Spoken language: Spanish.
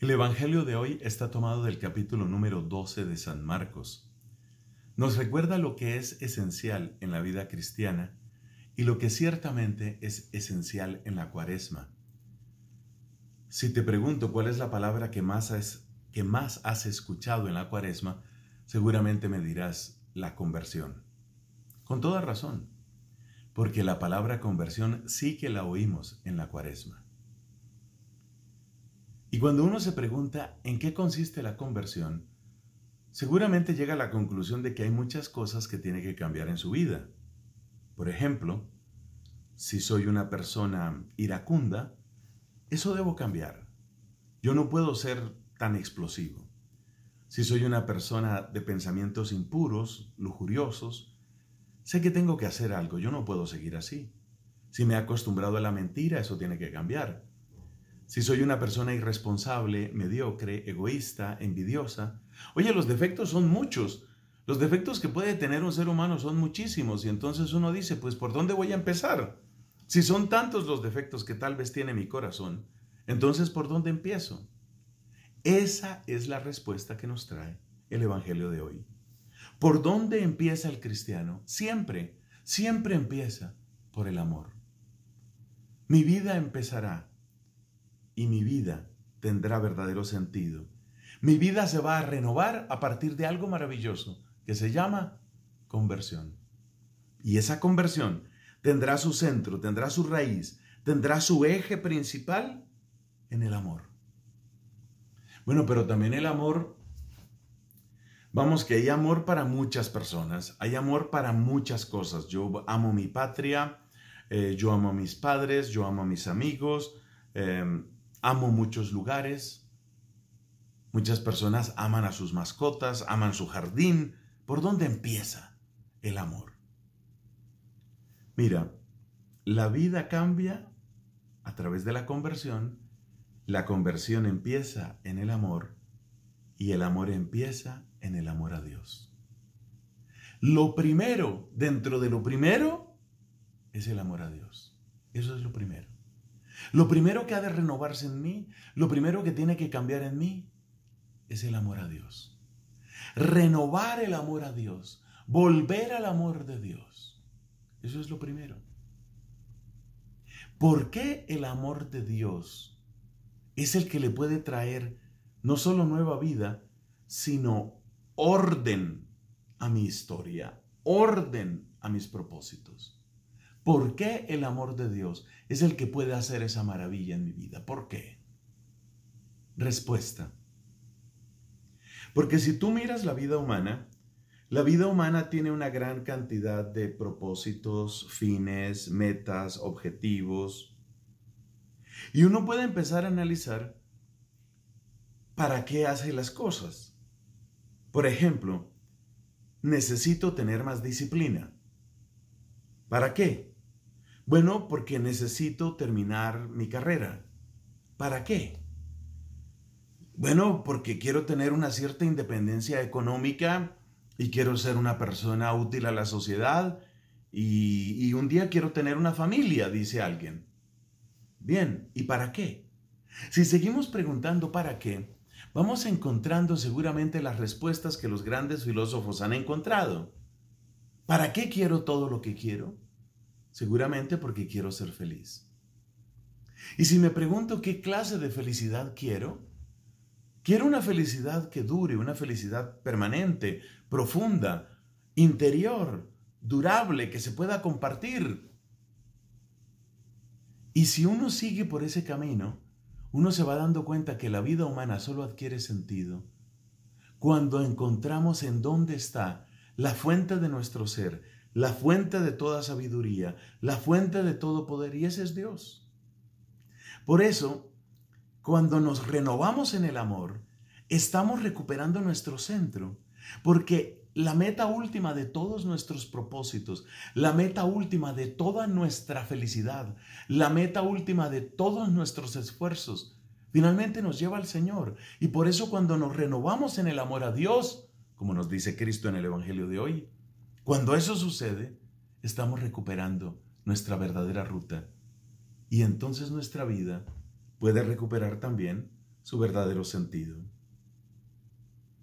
El Evangelio de hoy está tomado del capítulo número 12 de San Marcos. Nos recuerda lo que es esencial en la vida cristiana y lo que ciertamente es esencial en la cuaresma. Si te pregunto cuál es la palabra que más has, que más has escuchado en la cuaresma, seguramente me dirás la conversión. Con toda razón, porque la palabra conversión sí que la oímos en la cuaresma cuando uno se pregunta en qué consiste la conversión, seguramente llega a la conclusión de que hay muchas cosas que tiene que cambiar en su vida. Por ejemplo, si soy una persona iracunda, eso debo cambiar. Yo no puedo ser tan explosivo. Si soy una persona de pensamientos impuros, lujuriosos, sé que tengo que hacer algo, yo no puedo seguir así. Si me he acostumbrado a la mentira, eso tiene que cambiar. Si soy una persona irresponsable, mediocre, egoísta, envidiosa. Oye, los defectos son muchos. Los defectos que puede tener un ser humano son muchísimos y entonces uno dice, pues ¿por dónde voy a empezar? Si son tantos los defectos que tal vez tiene mi corazón, entonces ¿por dónde empiezo? Esa es la respuesta que nos trae el Evangelio de hoy. ¿Por dónde empieza el cristiano? Siempre, siempre empieza por el amor. Mi vida empezará y mi vida tendrá verdadero sentido. Mi vida se va a renovar a partir de algo maravilloso que se llama conversión. Y esa conversión tendrá su centro, tendrá su raíz, tendrá su eje principal en el amor. Bueno, pero también el amor, vamos que hay amor para muchas personas, hay amor para muchas cosas. Yo amo mi patria, eh, yo amo a mis padres, yo amo a mis amigos. Eh, amo muchos lugares, muchas personas aman a sus mascotas, aman su jardín. ¿Por dónde empieza el amor? Mira, la vida cambia a través de la conversión, la conversión empieza en el amor y el amor empieza en el amor a Dios. Lo primero, dentro de lo primero, es el amor a Dios. Eso es lo primero. Lo primero que ha de renovarse en mí, lo primero que tiene que cambiar en mí, es el amor a Dios. Renovar el amor a Dios, volver al amor de Dios. Eso es lo primero. ¿Por qué el amor de Dios es el que le puede traer no solo nueva vida, sino orden a mi historia, orden a mis propósitos? ¿Por qué el amor de Dios es el que puede hacer esa maravilla en mi vida? ¿Por qué? Respuesta. Porque si tú miras la vida humana, la vida humana tiene una gran cantidad de propósitos, fines, metas, objetivos. Y uno puede empezar a analizar para qué hace las cosas. Por ejemplo, necesito tener más disciplina. ¿Para qué? Bueno, porque necesito terminar mi carrera. ¿Para qué? Bueno, porque quiero tener una cierta independencia económica y quiero ser una persona útil a la sociedad y, un día quiero tener una familia, dice alguien. Bien, ¿y para qué? Si seguimos preguntando para qué, vamos encontrando seguramente las respuestas que los grandes filósofos han encontrado. ¿Para qué quiero todo lo que quiero? Seguramente porque quiero ser feliz. Y si me pregunto qué clase de felicidad quiero, quiero una felicidad que dure, una felicidad permanente, profunda, interior, durable, que se pueda compartir. Y si uno sigue por ese camino, uno se va dando cuenta que la vida humana solo adquiere sentido cuando encontramos en dónde está la fuente de nuestro ser, la fuente de toda sabiduría, la fuente de todo poder, y ese es Dios. Por eso, cuando nos renovamos en el amor, estamos recuperando nuestro centro, porque la meta última de todos nuestros propósitos, la meta última de toda nuestra felicidad, la meta última de todos nuestros esfuerzos, finalmente nos lleva al Señor. Y por eso cuando nos renovamos en el amor a Dios, como nos dice Cristo en el Evangelio de hoy, cuando eso sucede, estamos recuperando nuestra verdadera ruta y entonces nuestra vida puede recuperar también su verdadero sentido.